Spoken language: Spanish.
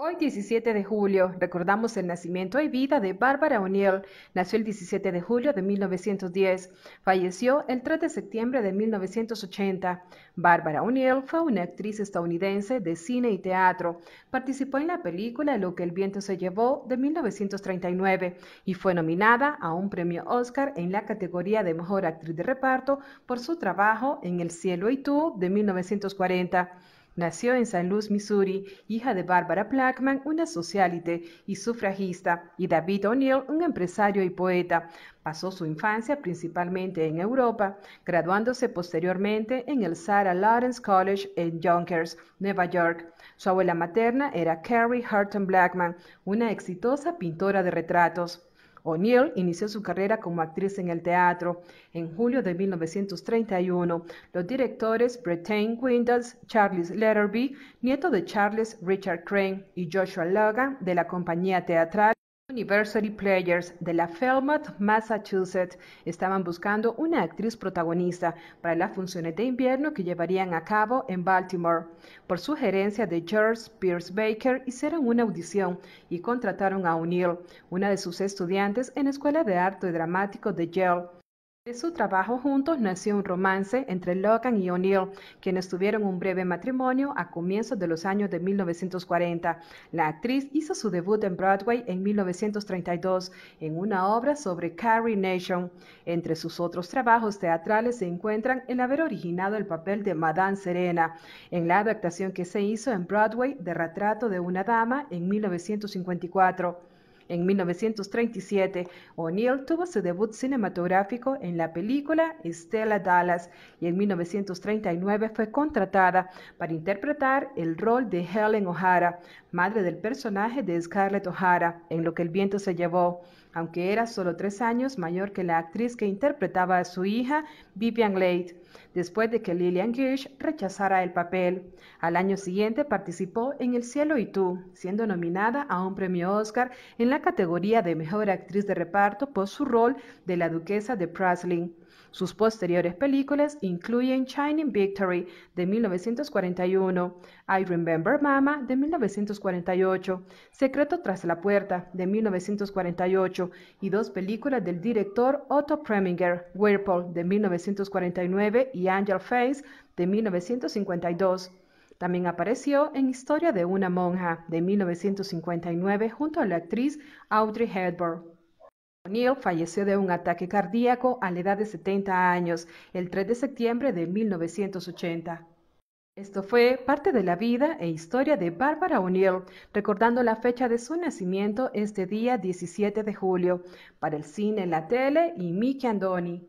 Hoy 17 de julio recordamos el nacimiento y vida de Bárbara O'Neill. Nació el 17 de julio de 1910, falleció el 3 de septiembre de 1980. Bárbara O'Neill fue una actriz estadounidense de cine y teatro. Participó en la película Lo que el viento se llevó de 1939 y fue nominada a un premio Oscar en la categoría de Mejor Actriz de Reparto por su trabajo en El cielo y tú de 1940. Nació en San Louis, Missouri, hija de Barbara Blackman, una socialite y sufragista, y David O'Neill, un empresario y poeta. Pasó su infancia principalmente en Europa, graduándose posteriormente en el Sarah Lawrence College en Yonkers, Nueva York. Su abuela materna era Carrie Harton Blackman, una exitosa pintora de retratos. O'Neill inició su carrera como actriz en el teatro. En julio de 1931, los directores Bretagne Windows, Charles Letterby, nieto de Charles Richard Crane y Joshua Logan de la compañía teatral University Players de la Falmouth, Massachusetts, estaban buscando una actriz protagonista para las funciones de invierno que llevarían a cabo en Baltimore. Por sugerencia de George Pierce Baker, hicieron una audición y contrataron a O'Neill, una de sus estudiantes en la Escuela de Arte Dramático de Yale. De su trabajo juntos nació un romance entre Logan y O'Neill, quienes tuvieron un breve matrimonio a comienzos de los años de 1940. La actriz hizo su debut en Broadway en 1932 en una obra sobre Carrie Nation. Entre sus otros trabajos teatrales se encuentran el haber originado el papel de Madame Serena en la adaptación que se hizo en Broadway de Retrato de una Dama en 1954. En 1937, O'Neill tuvo su debut cinematográfico en la película Stella Dallas y en 1939 fue contratada para interpretar el rol de Helen O'Hara, madre del personaje de Scarlett O'Hara, en Lo que el viento se llevó. Aunque era solo tres años mayor que la actriz que interpretaba a su hija, Vivian Leigh, después de que Lillian Gish rechazara el papel. Al año siguiente participó en El cielo y tú, siendo nominada a un premio Oscar en la categoría de Mejor Actriz de Reparto por su rol de la duquesa de Prasling. Sus posteriores películas incluyen Shining Victory de 1941, I Remember Mama de 1948, Secreto tras la puerta de 1948 y dos películas del director Otto Preminger, Whirlpool de 1949 y Angel Face de 1952. También apareció en Historia de una monja de 1959 junto a la actriz Audrey Hepburn. O'Neill falleció de un ataque cardíaco a la edad de 70 años el 3 de septiembre de 1980. Esto fue parte de la vida e historia de Bárbara O'Neill, recordando la fecha de su nacimiento este día 17 de julio, para el cine, la tele y Mickey Andoni.